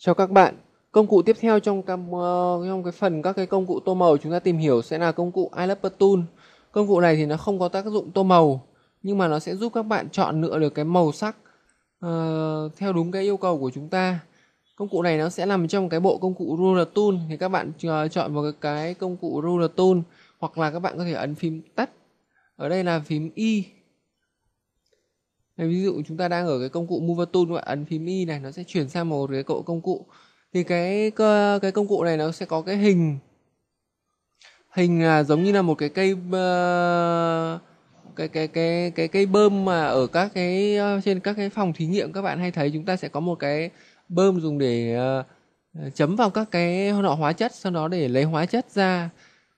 Chào các bạn, công cụ tiếp theo trong, cam, trong cái phần các cái công cụ tô màu chúng ta tìm hiểu sẽ là công cụ iLove Tool. Công cụ này thì nó không có tác dụng tô màu, nhưng mà nó sẽ giúp các bạn chọn lựa được cái màu sắc uh, theo đúng cái yêu cầu của chúng ta. Công cụ này nó sẽ nằm trong cái bộ công cụ Ruler Tool thì các bạn uh, chọn vào cái công cụ Ruler Tool hoặc là các bạn có thể ấn phím tắt. Ở đây là phím Y ví dụ chúng ta đang ở cái công cụ mover tool và ấn phím y này nó sẽ chuyển sang một cái cậu công cụ thì cái cái công cụ này nó sẽ có cái hình hình là giống như là một cái cây uh, cái cái cái cái cây bơm mà ở các cái ờ, trên các cái phòng thí nghiệm các bạn hay thấy chúng ta sẽ có một cái bơm dùng để ờ, chấm vào các cái nọ hóa chất sau đó để lấy hóa chất ra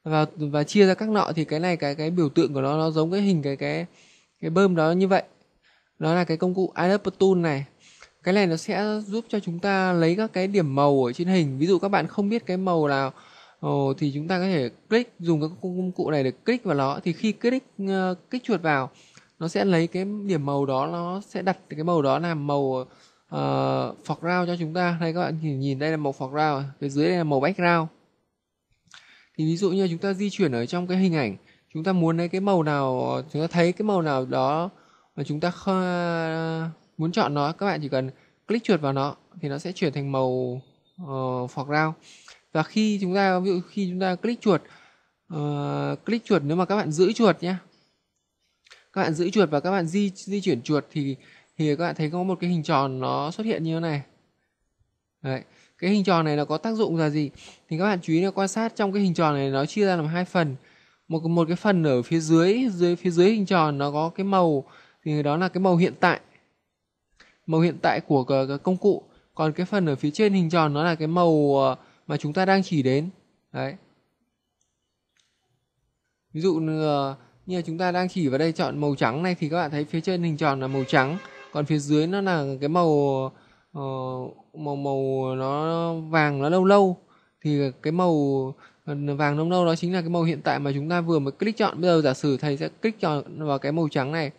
và và chia ra các nọ thì cái này cái cái biểu tượng của nó nó giống cái hình cái cái cái bơm đó như vậy đó là cái công cụ Adapter Tool này cái này nó sẽ giúp cho chúng ta lấy các cái điểm màu ở trên hình ví dụ các bạn không biết cái màu nào oh, thì chúng ta có thể click dùng các công cụ này để click vào nó thì khi click uh, chuột vào nó sẽ lấy cái điểm màu đó nó sẽ đặt cái màu đó làm màu uh, foreground cho chúng ta đây các bạn nhìn đây là màu foreground phía dưới đây là màu background thì ví dụ như chúng ta di chuyển ở trong cái hình ảnh chúng ta muốn lấy cái màu nào chúng ta thấy cái màu nào đó và chúng ta không, muốn chọn nó các bạn chỉ cần click chuột vào nó thì nó sẽ chuyển thành màu ờ, uh, foreground và khi chúng ta ví dụ khi chúng ta click chuột uh, click chuột nếu mà các bạn giữ chuột nhé các bạn giữ chuột và các bạn di di chuyển chuột thì thì các bạn thấy có một cái hình tròn nó xuất hiện như thế này Đấy. cái hình tròn này nó có tác dụng là gì thì các bạn chú ý là quan sát trong cái hình tròn này nó chia ra làm hai phần một một cái phần ở phía dưới dưới phía dưới hình tròn nó có cái màu thì đó là cái màu hiện tại màu hiện tại của công cụ còn cái phần ở phía trên hình tròn nó là cái màu ờ, mà chúng ta đang chỉ đến đấy ví dụ ờ, như là chúng ta đang chỉ vào đây chọn màu trắng này thì các bạn thấy phía trên hình tròn là màu trắng còn phía dưới nó là cái màu ờ, màu màu nó vàng nó lâu lâu thì cái màu vàng lâu lâu đó chính là cái màu hiện tại mà chúng ta vừa mới click chọn bây giờ giả sử thầy sẽ click chọn vào cái màu trắng này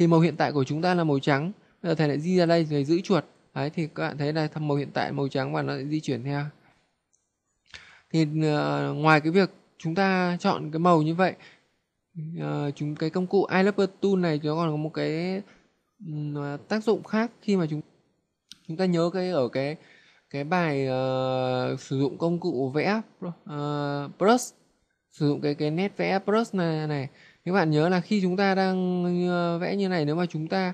thì màu hiện tại của chúng ta là màu trắng bây giờ thầy lại di ra đây rồi giữ chuột đấy thì các bạn thấy đây màu hiện tại màu trắng và nó di chuyển theo thì uh, ngoài cái việc chúng ta chọn cái màu như vậy uh, chúng cái công cụ iLover Tool này nó còn có một cái uh, tác dụng khác khi mà chúng chúng ta nhớ cái ở cái cái bài uh, sử dụng công cụ vẽ uh, brush sử dụng cái cái nét vẽ brush này này các bạn nhớ là khi chúng ta đang ờ, vẽ như này nếu mà chúng ta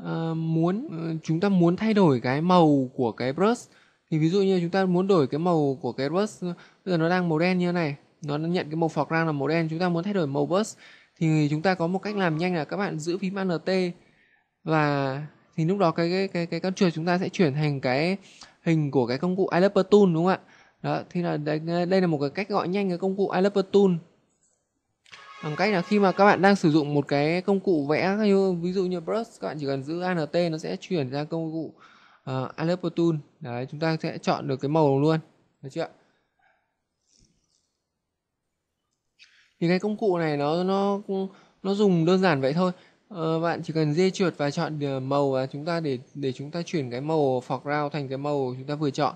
uh, muốn chúng ta muốn thay đổi cái màu của cái brush thì ví dụ như chúng ta muốn đổi cái màu của cái brush bây giờ nó đang màu đen như này nó nhận cái màu foreground là màu đen chúng ta muốn thay đổi màu brush thì chúng ta có một cách làm nhanh là các bạn giữ phím alt và thì lúc đó cái cái cái cái con chuột chúng ta sẽ chuyển thành cái hình của cái công cụ iLover Tool đúng không ạ đó thì là đây, đây là một cái cách gọi nhanh cái công cụ iLover Tool bằng cách là khi mà các bạn đang sử dụng một cái công cụ vẽ như ví dụ như brush các bạn chỉ cần giữ alt nó sẽ chuyển ra công cụ uh, alert tool đấy chúng ta sẽ chọn được cái màu luôn được chưa thì cái công cụ này nó nó nó dùng đơn giản vậy thôi ờ, bạn chỉ cần dê chuột và chọn màu và chúng ta để để chúng ta chuyển cái màu foreground thành cái màu chúng ta vừa chọn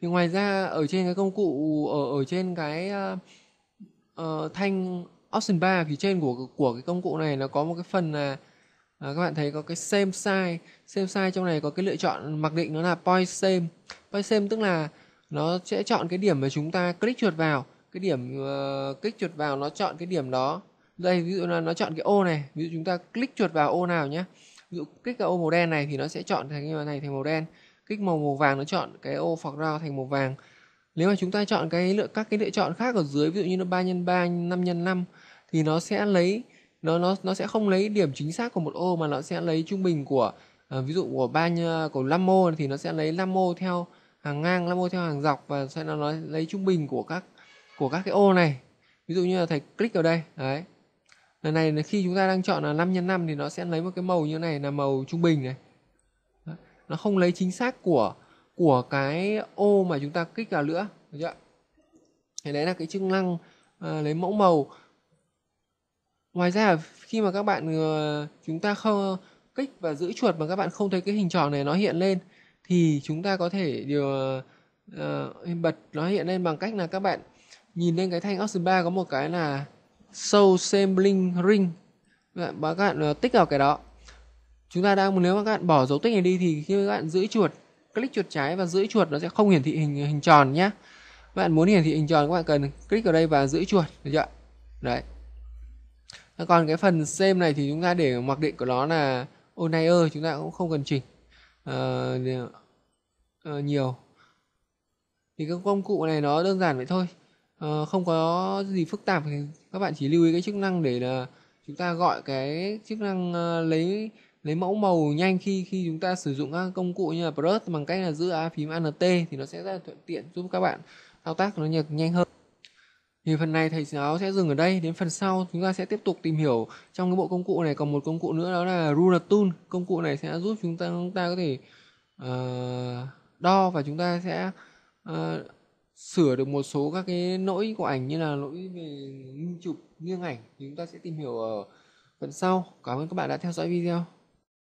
thì ngoài ra ở trên cái công cụ ở ở trên cái uh, uh, thanh option bar phía trên của của cái công cụ này nó có một cái phần là à, các bạn thấy có cái same size same size trong này có cái lựa chọn mặc định nó là point same point same tức là nó sẽ chọn cái điểm mà chúng ta click chuột vào cái điểm uh, click chuột vào nó chọn cái điểm đó đây ví dụ là nó chọn cái ô này ví dụ chúng ta click chuột vào ô nào nhé ví dụ click cái ô màu đen này thì nó sẽ chọn thành này thành màu đen click màu màu vàng nó chọn cái ô background thành màu vàng nếu mà chúng ta chọn cái lựa các cái lựa chọn khác ở dưới ví dụ như nó ba x ba năm x năm thì nó sẽ lấy nó nó nó sẽ không lấy điểm chính xác của một ô mà nó sẽ lấy trung bình của à, ví dụ của ba của 5 mô thì nó sẽ lấy 5 mô theo hàng ngang 5 mô theo hàng dọc và sẽ nó lấy trung bình của các của các cái ô này ví dụ như là thầy click vào đây đấy lần này khi chúng ta đang chọn là 5 x 5 thì nó sẽ lấy một cái màu như này là màu trung bình này đấy. nó không lấy chính xác của của cái ô mà chúng ta kích vào nữa được chưa? Thì đấy là cái chức năng à, lấy mẫu màu Ngoài ra khi mà các bạn ờ, chúng ta không kích và giữ chuột mà các bạn không thấy cái hình tròn này nó hiện lên thì chúng ta có thể điều uh, bật nó hiện lên bằng cách là các bạn nhìn lên cái thanh option bar có một cái là show sampling ring bạn các bạn tích vào cái đó chúng ta đang nếu mà các bạn bỏ dấu tích này đi thì khi các bạn giữ chuột click chuột trái và giữ chuột nó sẽ không hiển thị hình hình tròn nhé bạn muốn hiển thị hình tròn các bạn cần click vào đây và giữ chuột được chưa đấy còn cái phần xem này thì chúng ta để mặc định của nó là này ơi chúng ta cũng không cần chỉnh uh, uh, nhiều thì các công cụ này nó đơn giản vậy thôi uh, không có gì phức tạp thì các bạn chỉ lưu ý cái chức năng để là chúng ta gọi cái chức năng uh, lấy lấy mẫu màu nhanh khi khi chúng ta sử dụng các công cụ như là brush bằng cách là giữ á phím alt thì nó sẽ rất là thuận tiện giúp các bạn thao tác nó nhật nhanh hơn thì phần này thầy giáo sẽ dừng ở đây, đến phần sau chúng ta sẽ tiếp tục tìm hiểu trong cái bộ công cụ này còn một công cụ nữa đó là ruler tool. Công cụ này sẽ giúp chúng ta chúng ta có thể uh, đo và chúng ta sẽ uh, sửa được một số các cái lỗi của ảnh như là lỗi về chụp, nghiêng ảnh thì chúng ta sẽ tìm hiểu ở phần sau. Cảm ơn các bạn đã theo dõi video.